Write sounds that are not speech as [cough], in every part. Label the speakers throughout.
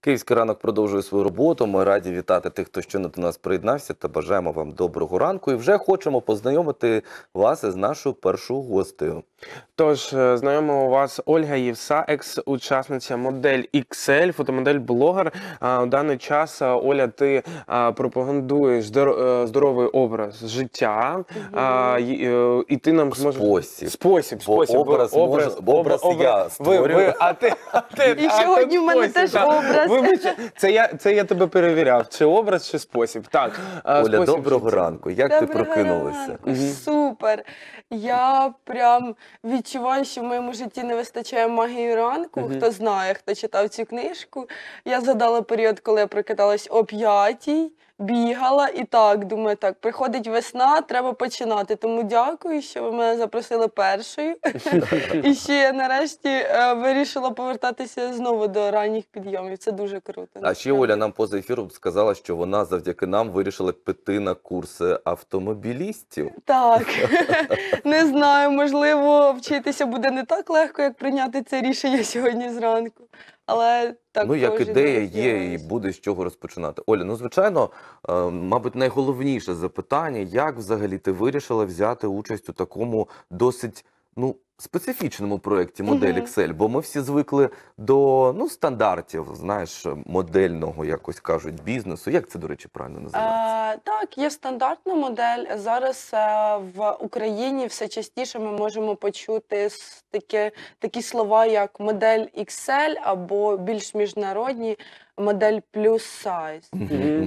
Speaker 1: Київський ранок продовжує свою роботу. Ми раді вітати тих, хто щойно до нас приєднався, та бажаємо вам доброго ранку. І вже хочемо познайомити вас із нашою першою гостею.
Speaker 2: Тож, е, знайомо у вас Ольга Євса, екс-учасниця модель XL, фотомодель-блогер. Е, у даний час е, Оля, ти пропагандуєш здоровий образ життя, і ти нам зможеш... спосіб. Спосіб, Бо образ, образ, бо образ, образ я створюю. і сьогодні в мене теж образ. це я тебе перевіряв. Чи образ, чи спосіб? Так, Оля, спосіб доброго життя.
Speaker 1: ранку. Як доброго ти прокинулася? Ранку.
Speaker 3: Супер. Я прям від відчуваю, що в моєму житті не вистачає магії ранку. Хто знає, хто читав цю книжку. Я задала період, коли я прокидалась о п'ятій, бігала і так, думаю, так, приходить весна, треба починати. Тому дякую, що ви мене запросили першою. І ще я нарешті е, вирішила повертатися знову до ранніх підйомів. Це дуже круто. А
Speaker 1: ще Оля нам поза ефіром сказала, що вона завдяки нам вирішила піти на курси автомобілістів.
Speaker 3: Так, не знаю, можливо, вчитися буде не так легко, як прийняти це рішення сьогодні зранку але так ну як ідея
Speaker 1: є, і буде з чого розпочинати. Оля, ну звичайно, е, мабуть, найголовніше запитання: як взагалі ти вирішила взяти участь у такому досить ну специфічному проєкті модель Excel, бо ми всі звикли до ну стандартів, знаєш, модельного якось кажуть бізнесу. Як це до речі, правильно
Speaker 3: називається? Е, так, є стандартна модель. Зараз е, в Україні все частіше ми можемо почути такі, такі слова, як модель Excel або більш міжнародні модель плюс сайз.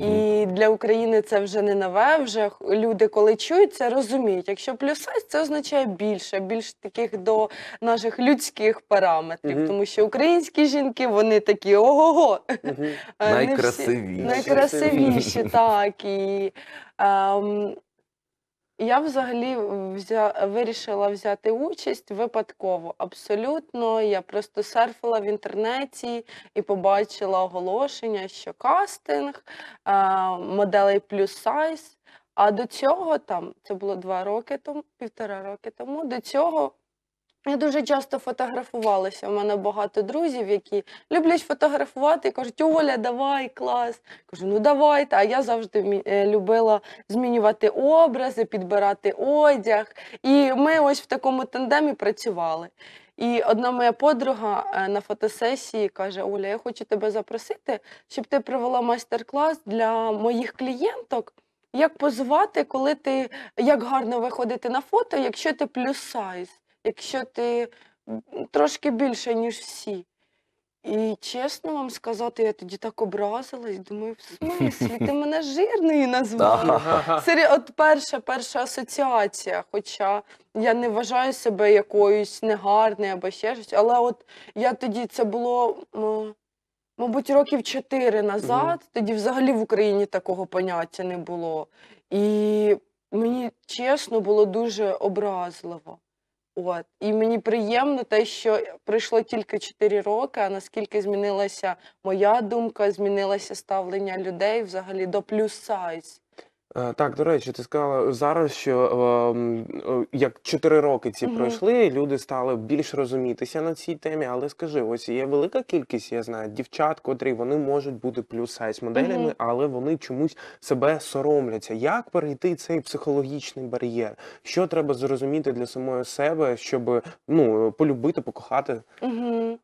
Speaker 3: І для України це вже не нове. Вже люди, коли чують це, розуміють. Якщо плюс сайз, це означає більше, більш таких до наших людських параметрів, тому що українські жінки вони такі ого-го. Найкрасивіші. Найкрасивіші, так. І ем, я взагалі взя... вирішила взяти участь випадково. Абсолютно. Я просто серфила в інтернеті і побачила оголошення, що кастинг, моделей плюс сайз. А до цього там, це було два роки тому, півтора роки тому, до цього я дуже часто фотографувалася. У мене багато друзів, які люблять фотографувати і кажуть, Оля, давай клас. Я кажу, ну давайте. А я завжди е, любила змінювати образи, підбирати одяг. І ми ось в такому тандемі працювали. І одна моя подруга е, на фотосесії каже: Оля, я хочу тебе запросити, щоб ти провела майстер-клас для моїх клієнток. Як позувати, коли ти як гарно виходити на фото, якщо ти плюс сайз якщо ти трошки більше, ніж всі. І чесно вам сказати, я тоді так образилась, думаю, в смислі, ти мене жирною назвала. Це от перша перша асоціація. Хоча я не вважаю себе якоюсь негарною або ще щось. Але от я тоді це було, мабуть, років чотири назад. Тоді взагалі в Україні такого поняття не було. І мені чесно було дуже образливо. От і мені приємно те, що пройшло тільки 4 роки. А наскільки змінилася моя думка, змінилося ставлення людей взагалі до плюс сайз.
Speaker 2: Е, так, до речі, ти сказала зараз, що ем, е, як чотири роки ці Мгм. пройшли, люди стали більш розумітися на цій темі. Але скажи, ось є велика кількість, я знаю, дівчат, котрі вони можуть бути плюс-сайз моделями, Мгм. але вони чомусь себе соромляться. Як перейти цей психологічний бар'єр? Що треба зрозуміти для самої себе, щоб ну полюбити, покохати?
Speaker 3: Угу.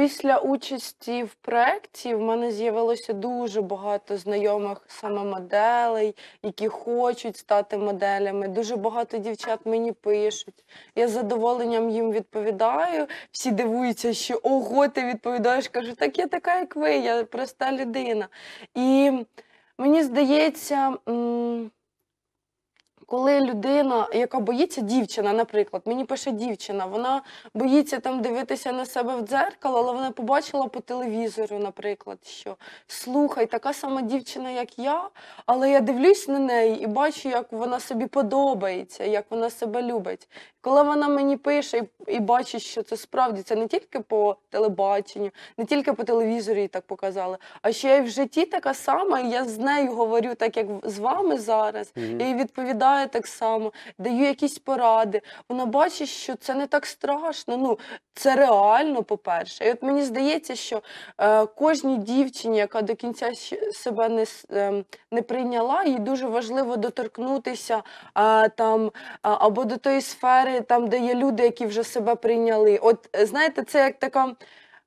Speaker 3: Після участі в проєкті в мене з'явилося дуже багато знайомих саме моделей, які хочуть стати моделями. Дуже багато дівчат мені пишуть. Я з задоволенням їм відповідаю. Всі дивуються, що ого, ти відповідаєш. Кажу, так я така, як ви, я проста людина. І мені здається. М коли людина, яка боїться дівчина, наприклад, мені пише дівчина, вона боїться там дивитися на себе в дзеркало, але вона побачила по телевізору, наприклад, що слухай, така сама дівчина, як я, але я дивлюсь на неї і бачу, як вона собі подобається, як вона себе любить коли вона мені пише і, і бачить, що це справді це не тільки по телебаченню, не тільки по телевізорі так показали, а ще я в житті така сама, і я з нею говорю, так як з вами зараз, mm -hmm. я їй відповідаю так само, даю якісь поради. Вона бачить, що це не так страшно. Ну це реально, по-перше. І от мені здається, що е, кожній дівчині, яка до кінця себе не е, не прийняла, їй дуже важливо доторкнутися е, там е, або до тої сфери там, де є люди, які вже себе прийняли. От е, знаєте, це як така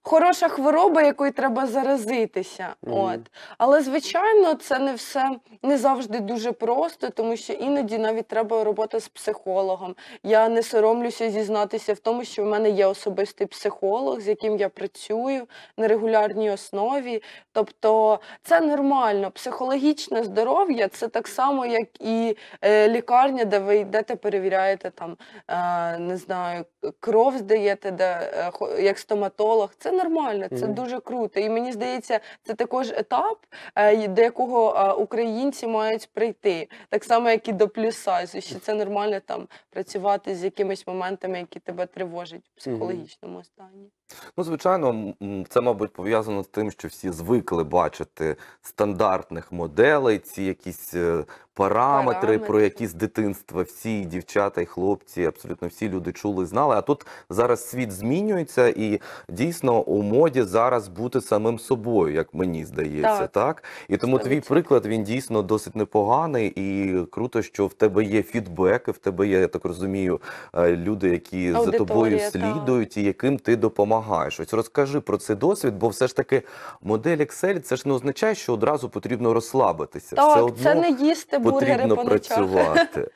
Speaker 3: хороша хвороба, якою треба заразитися. Mm. От. Але, звичайно, це не все не завжди дуже просто, тому що іноді навіть треба робота з психологом. Я не соромлюся зізнатися в тому, що в мене є особистий психолог, з яким я працюю на регулярній основі. Тобто це нормально. Психологічне здоров'я це так само, як і е, лікарня, де ви йдете, перевіряєте там, е, не знаю, кров здаєте, де е, як стоматолог. Це нормально, це mm. дуже круто. І мені здається, це також етап, е, до якого е, українці мають прийти. Так само, як і до плюса. Що це нормально там працювати з якимись моментами, які тебе тривожать в психологічному mm. стані.
Speaker 1: Ну, звичайно, це, мабуть, пов'язано з тим, що всі звикли бачити стандартних моделей, ці якісь е, параметри, параметри, про які з дитинства всі дівчата і хлопці, абсолютно всі люди чули, знали. А тут зараз світ змінюється, і дійсно у моді зараз бути самим собою, як мені здається, так, так? і тому Ставить. твій приклад він дійсно досить непоганий, і круто, що в тебе є фідбеки, в тебе є я так розумію, е, люди, які Аудиторія, за тобою слідують, так. і яким ти допомагаєш. Ось розкажи про цей досвід, бо все ж таки модель Excel це ж не означає, що одразу потрібно розслабитися. Так, Все одно... це не
Speaker 3: їсти бургери потрібно по працювати.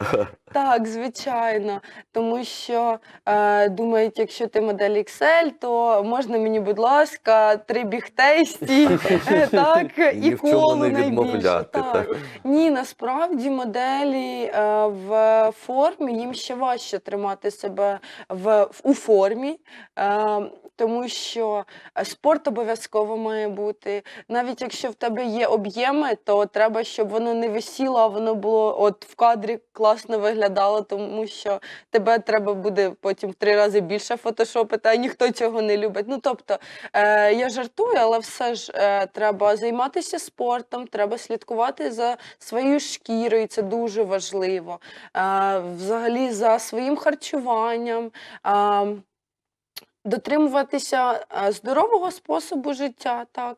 Speaker 3: Так, звичайно, тому що е, думають, якщо ти модель Excel, то можна мені, будь ласка, три бігтейсті, [laughs] е, так і колу найбільше. Так. Ні, насправді моделі е, в формі їм ще важче тримати себе в у формі, е, тому що е, спорт обов'язково має бути. Навіть якщо в тебе є об'єми, то треба, щоб воно не висіло в воно було от в кадрі класно виглядало, тому що тебе треба буде потім в три рази більше фотошопити, а ніхто цього не любить. Ну тобто е, я жартую, але все ж е, треба займатися спортом, треба слідкувати за своєю шкірою, це дуже важливо. Е, взагалі за своїм харчуванням. Е, Дотримуватися е, здорового способу життя, так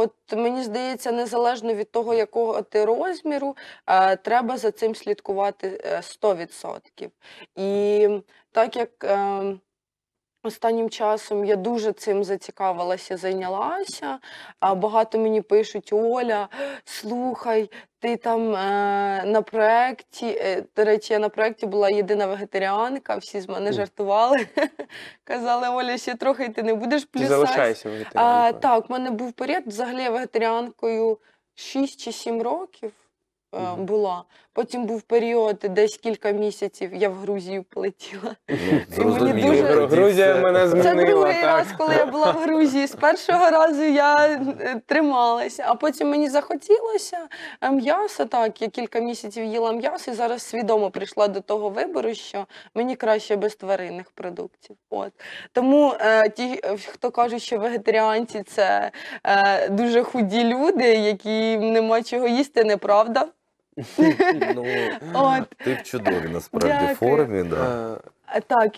Speaker 3: От мені здається, незалежно від того, якого ти розміру, е, треба за цим слідкувати 100%. Е, І так як ем, Останнім часом я дуже цим зацікавилася, зайнялася. Багато мені пишуть: Оля, слухай, ти там е, на проєкті. Е, до речі, я на проєкті була єдина вегетаріанка, всі з мене жартували. [laughs] Казали, Оля, ще трохи ти не будеш плюсати. Залишайся залишаєшся вегетаріанкою? А, так, в мене був період взагалі вегетаріанкою 6 чи 7 років. Е, була Потім був період десь кілька місяців, я в Грузію полетіла.
Speaker 2: І мені дуже... Грузія мене [laughs] змінила. Це другий так. раз, коли я була в
Speaker 3: Грузії. З першого разу я е, трималася, а потім мені захотілося е, м'ясо. Так, я кілька місяців їла м'ясо і зараз свідомо прийшла до того вибору, що мені краще без тваринних продуктів. От Тому е, ті, хто кажуть, що вегетаріанці це е, дуже худі люди, які нема чого їсти, неправда. [laughs]
Speaker 1: Ну, От. Ти в чудовій насправді Дякую. формі. Да. Е,
Speaker 3: так,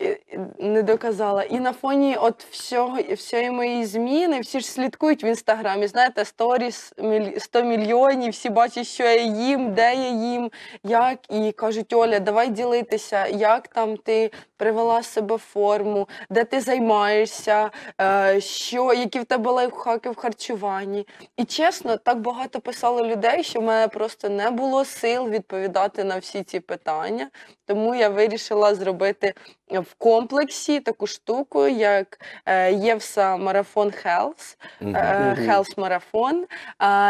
Speaker 3: не доказала. І на фоні от всього, всієї моєї зміни всі ж слідкують в інстаграмі. Знаєте, сторіс міль- 100 мільйонів, всі бачать, що я їм, де я їм, як. І кажуть, Оля, давай ділитися, як там ти привела себе форму, де ти займаєшся, е, що, які в тебе лайфхаки в харчуванні. І чесно, так багато писало людей, що в мене просто не було сил відповідати на всі ці питання. Тому я вирішила зробити в комплексі таку штуку, як е, Євса Марафон Health, е, Health Марафон,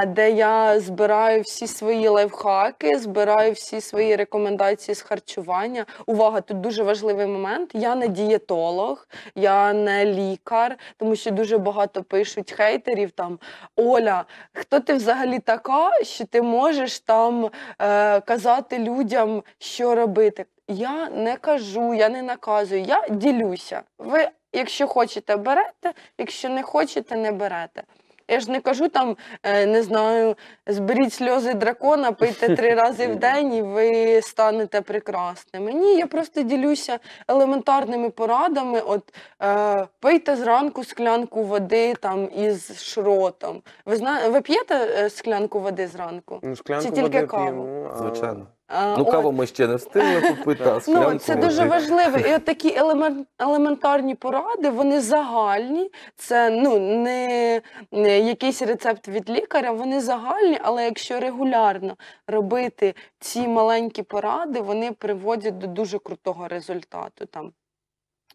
Speaker 3: де я збираю всі свої лайфхаки, збираю всі свої рекомендації з харчування. Увага, тут дуже важливий момент. Я не дієтолог, я не лікар, тому що дуже багато пишуть хейтерів там Оля, хто ти взагалі така, що ти можеш там е, казати людям, що робити. Я не кажу, я не наказую, я ділюся. Ви, якщо хочете, берете, якщо не хочете, не берете. Я ж не кажу там, е, не знаю, зберіть сльози дракона, пийте три [laughs] рази в день і ви станете прекрасними. Ні, я просто ділюся елементарними порадами. От е, пийте зранку склянку води там із шротом. Ви знаєте, ви п'єте е, склянку води зранку? Ну, склянку Чи тільки води каву? П'ємо,
Speaker 1: а... Звичайно. Ну, каву ми ще не встигли купити. Ну, це дуже важливо. І от
Speaker 3: такі елемент, елементарні поради, вони загальні. Це ну, не, не якийсь рецепт від лікаря, вони загальні, але якщо регулярно робити ці маленькі поради, вони приводять до дуже крутого результату. Там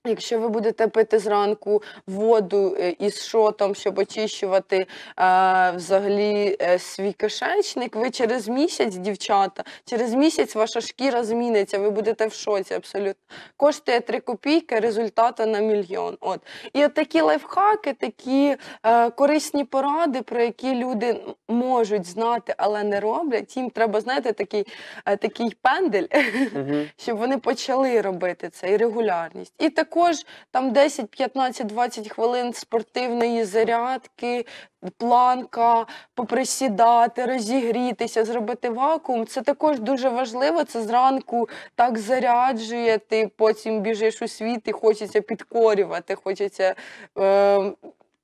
Speaker 3: Якщо ви будете пити зранку воду е, із шотом, щоб очищувати а, взагалі е, свій кишечник, ви через місяць, дівчата, через місяць ваша шкіра зміниться, ви будете в шоці абсолютно. Коштує 3 копійки, результату на мільйон. От. І от такі лайфхаки, такі а, е, корисні поради, про які люди можуть знати, але не роблять. Їм треба, знаєте, такий а, такий пендель, [laughs] щоб вони почали робити це і регулярність. І таку також там 10, 15, 20 хвилин спортивної зарядки, планка, поприсідати, розігрітися, зробити вакуум. Це також дуже важливо. Це зранку так заряджує, ти потім біжиш у світ і хочеться підкорювати, хочеться. Е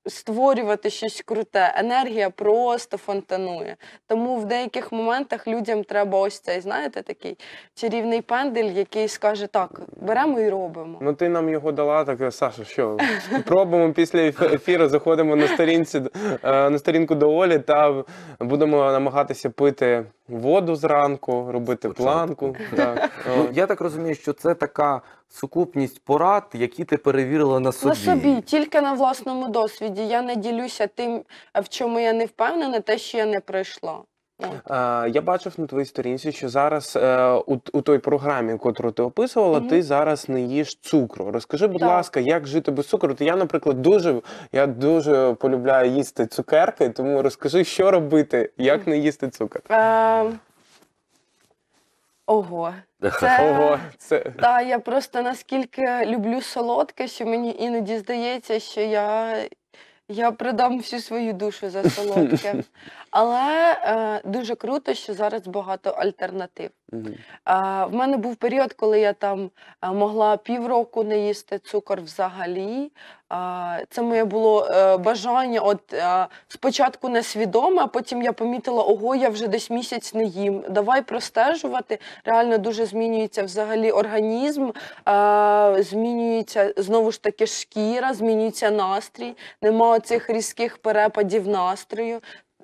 Speaker 3: створювати щось круте. Енергія просто фонтанує. Тому в деяких моментах людям треба ось цей, знаєте, такий чарівний пендель, який скаже: так, беремо і робимо. Ну
Speaker 2: ти нам його дала, так Саша, що робимо після ефіру, заходимо на сторінці е, на сторінку до Олі та будемо намагатися пити воду зранку,
Speaker 1: робити планку. Так. [laughs] Ну, я так розумію, що це така сукупність порад, які ти перевірила на собі. На собі,
Speaker 3: тільки на власному досвіді. Я не ділюся тим, в чому я не впевнена, те, що я не пройшла
Speaker 2: я бачив на твоїй сторінці, що зараз е, у, у той програмі, яку ти описувала, Мгм. ти зараз не їш цукру. Розкажи, будь Так. ласка, як жити без цукру? я, наприклад, дуже я дуже полюбляю їсти цукерки, тому розкажи, що робити, як не їсти цукер.
Speaker 3: Е, Ого. Це... [laughs] Ого,
Speaker 2: це Та
Speaker 3: я просто наскільки люблю солодке, що мені іноді здається, що я я продам всю свою душу за солодке. [laughs] Але е, дуже круто, що зараз багато альтернатив. Угу. В мене був період, коли я там могла півроку не їсти цукор взагалі. Це моє було е, бажання от спочатку несвідоме, а потім я помітила, ого, я вже десь місяць не їм. Давай простежувати. Реально дуже змінюється взагалі організм, змінюється знову ж таки шкіра, змінюється настрій, нема цих різких перепадів настрою.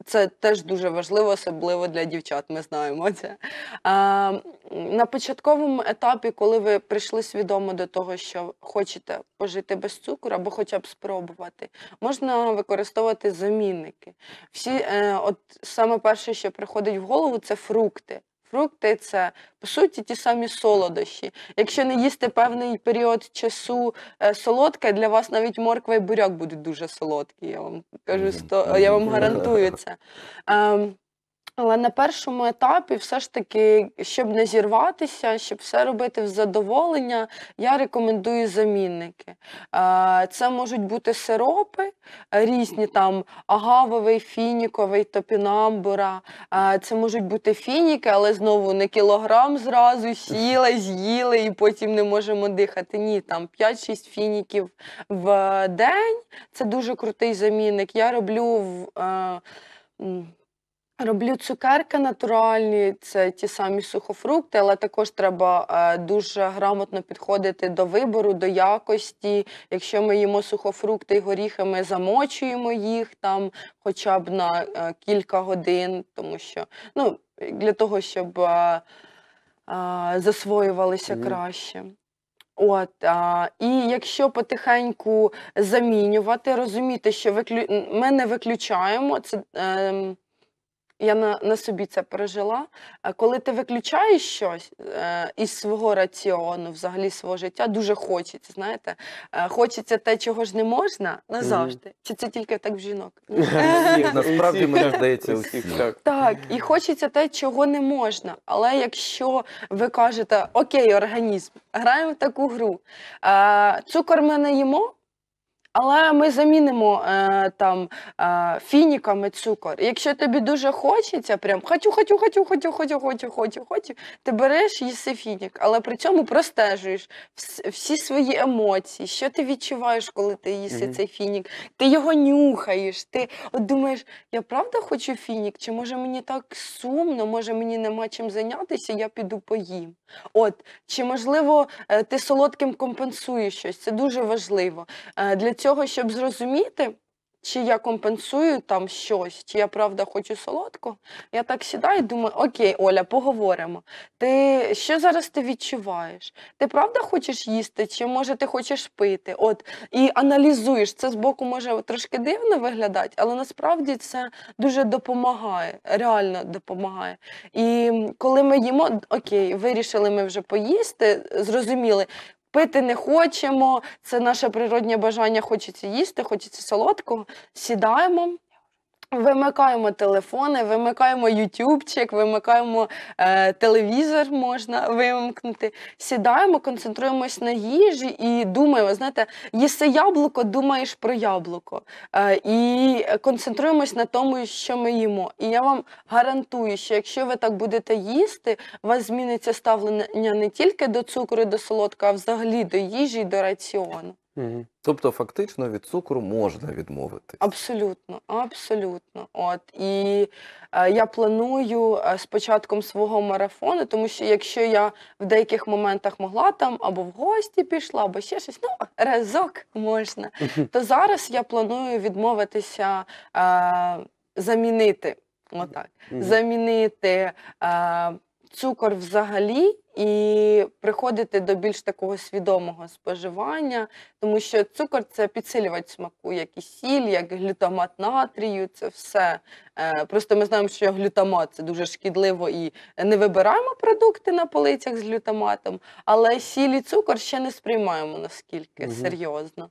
Speaker 3: Це теж дуже важливо, особливо для дівчат. Ми знаємо це. А, на початковому етапі, коли ви прийшли свідомо до того, що хочете пожити без цукру або хоча б спробувати, можна використовувати замінники. Всі, е, от Саме перше, що приходить в голову, це фрукти. Фрукти це по суті ті самі солодощі. Якщо не їсти певний період часу е, солодке, для вас навіть морква і буряк будуть дуже солодкі. Я вам кажу, сто- я вам гарантую це. Ем, але на першому етапі, все ж таки, щоб не зірватися, щоб все робити в задоволення, я рекомендую замінники. Це можуть бути сиропи, різні там агавовий, фініковий, топінамбура. Це можуть бути фініки, але знову не кілограм зразу сіли, з'їли і потім не можемо дихати. Ні, там 5-6 фініків в е, день. Це дуже крутий замінник. Я роблю в. Е, Роблю цукерки натуральні, це ті самі сухофрукти, але також треба е, дуже грамотно підходити до вибору, до якості. Якщо ми їмо сухофрукти і горіхи, ми замочуємо їх там хоча б на е, кілька годин, тому що ну, для того, щоб е, е, засвоювалися краще. От, а, і якщо потихеньку замінювати, розуміти, що виклю... ми не виключаємо це. ем, я на на собі це пережила. Е, коли ти виключаєш щось е, із свого раціону, взагалі свого життя, дуже хочеться. Знаєте, е, хочеться те, чого ж не можна назавжди. Чи це тільки так в жінок? [laughs]
Speaker 2: Насправді мені здається, усіх так.
Speaker 3: Так, і хочеться те, чого не можна. Але якщо ви кажете Окей, організм, граємо в таку гру, цукор ми не їмо. Але ми замінимо е, там е, фініками цукор. Якщо тобі дуже хочеться, прям хочу, хочу, хочу, хочу, хочу, хочу, хочу, хочу, ти береш їси фінік, але при цьому простежуєш всі свої емоції, що ти відчуваєш, коли ти їси mm -hmm. цей фінік, ти його нюхаєш, ти от думаєш, я правда хочу фінік? Чи може мені так сумно, може мені нема чим зайнятися, я піду поїм. От, Чи можливо е, ти солодким компенсуєш щось? Це дуже важливо. Е, для цього, щоб зрозуміти, чи я компенсую там щось, чи я правда хочу солодко, я так сідаю і думаю, окей, Оля, поговоримо. Ти що зараз ти відчуваєш? Ти правда хочеш їсти, чи може ти хочеш пити? От і аналізуєш це з боку, може трошки дивно виглядати, але насправді це дуже допомагає, реально допомагає. І коли ми їмо, окей, вирішили ми вже поїсти, зрозуміли. Пити не хочемо, це наше природнє бажання. Хочеться їсти, хочеться солодкого. Сідаємо. Вимикаємо телефони, вимикаємо ютубчик, вимикаємо е, телевізор, можна вимкнути. Сідаємо, концентруємось на їжі і думаємо, знаєте, їси яблуко, думаєш про яблуко. Е, і концентруємось на тому, що ми їмо. І я вам гарантую, що якщо ви так будете їсти, у вас зміниться ставлення не тільки до цукру, до солодка, а взагалі до їжі і до раціону.
Speaker 1: Угу. Тобто, фактично від цукру можна відмовитись?
Speaker 3: Абсолютно, абсолютно. От і е, я планую е, з початком свого марафону, тому що якщо я в деяких моментах могла там або в гості пішла, або ще щось, ну разок можна, то зараз я планую відмовитися е, замінити. Отак, замінити. Е, цукор взагалі і приходити до більш такого свідомого споживання, тому що цукор це підсилювач смаку, як і сіль, як глютамат натрію, це все. Е, просто ми знаємо, що глютамат це дуже шкідливо і не вибираємо продукти на полицях з глютаматом, але сіль і цукор ще не сприймаємо наскільки угу. серйозно.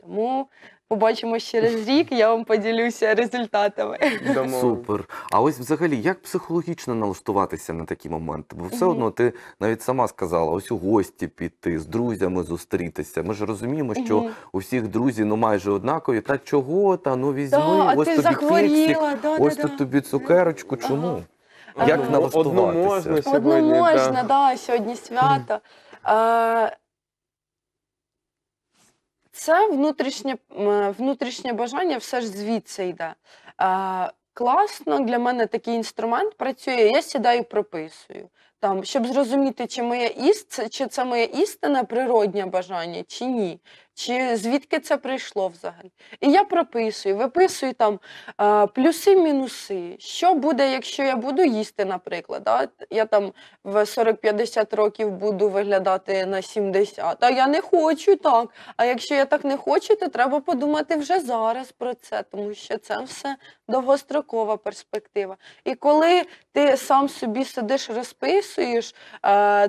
Speaker 3: Тому Побачимось через рік, я вам поділюся результатами. Дамо. Супер.
Speaker 1: А ось взагалі, як психологічно налаштуватися на такі моменти? Бо все одно ти навіть сама сказала: ось у гості піти, з друзями зустрітися. Ми ж розуміємо, що у всіх друзі ну майже однакові. Та чого та ну візьми, да, ось тобі кексик, да, ось да, тут да. тобі цукерочку. Чому? Ага. Як ага. Ну, налаштуватися? Одноможна сьогодні, Одноможна, да.
Speaker 3: Да, сьогодні свято. Це внутрішнє внутрішнє бажання все ж звідси йде. Класно, для мене такий інструмент працює, я сідаю, прописую. Там, Щоб зрозуміти, чи моє іст, чи це моє істинне природнє бажання, чи ні чи звідки це прийшло взагалі. І я прописую, виписую там плюси, мінуси. Що буде, якщо я буду їсти, наприклад. Да? Я там в 40-50 років буду виглядати на 70, а я не хочу так. А якщо я так не хочу, то треба подумати вже зараз про це, тому що це все довгострокова перспектива. І коли ти сам собі сидиш, розписуєш,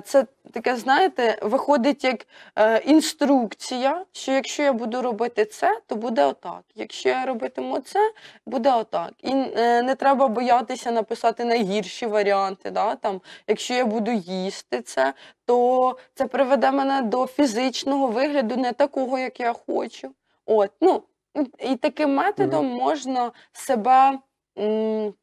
Speaker 3: це Таке, знаєте, виходить як е, інструкція, що якщо я буду робити це, то буде отак. Якщо я робитиму це, буде отак. І е, не треба боятися написати найгірші варіанти. Да? Там, Якщо я буду їсти це, то це приведе мене до фізичного вигляду, не такого, як я хочу. От, ну, І таким методом mm. можна себе. М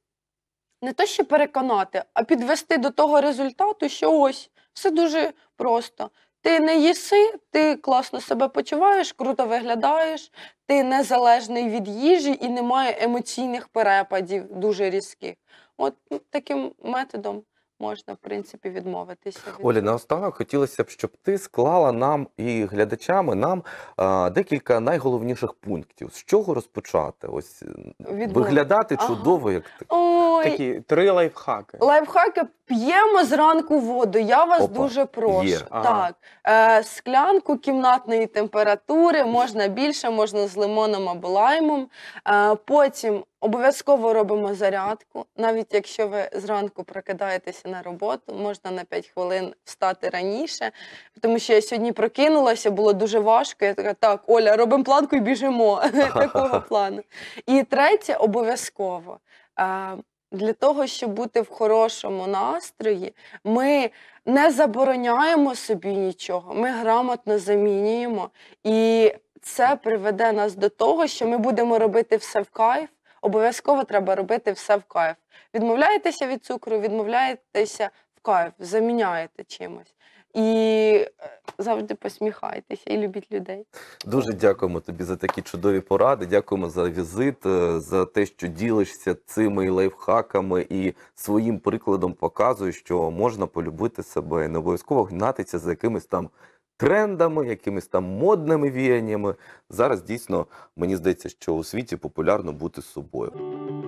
Speaker 3: не то, що переконати, а підвести до того результату, що ось все дуже просто. Ти не їси, ти класно себе почуваєш, круто виглядаєш, ти незалежний від їжі і немає емоційних перепадів дуже різких. От таким методом можна в принципі відмовитися. Від... Олі,
Speaker 1: наостанок хотілося б, щоб ти склала нам і глядачами нам а, декілька найголовніших пунктів. З чого розпочати? Ось
Speaker 3: від виглядати ага. чудово, як ти Ой. такі
Speaker 1: три лайфхаки.
Speaker 3: Лайфхаки п'ємо зранку воду. Я вас Опа. дуже прошу. Є. Ага. Так, е, склянку кімнатної температури можна більше, можна з лимоном або лаймом. Е, потім Обов'язково робимо зарядку. Навіть якщо ви зранку прокидаєтеся на роботу, можна на 5 хвилин встати раніше, тому що я сьогодні прокинулася, було дуже важко. Я така, так, Оля, робимо планку і біжимо [laughs] такого [laughs] плану. І третє, обов'язково для того, щоб бути в хорошому настрої, ми не забороняємо собі нічого, ми грамотно замінюємо, і це приведе нас до того, що ми будемо робити все в кайф. Обов'язково треба робити все в кайф. Відмовляєтеся від цукру, відмовляєтеся в кайф, заміняєте чимось. І е, завжди посміхайтеся і любіть людей.
Speaker 1: Дуже дякуємо тобі за такі чудові поради. Дякуємо за візит, е, за те, що ділишся цими лайфхаками і своїм прикладом показуєш, що можна полюбити себе і не обов'язково гнатися за якимись там трендами, якимись там модними віяннями. Зараз дійсно мені здається, що у світі популярно бути собою.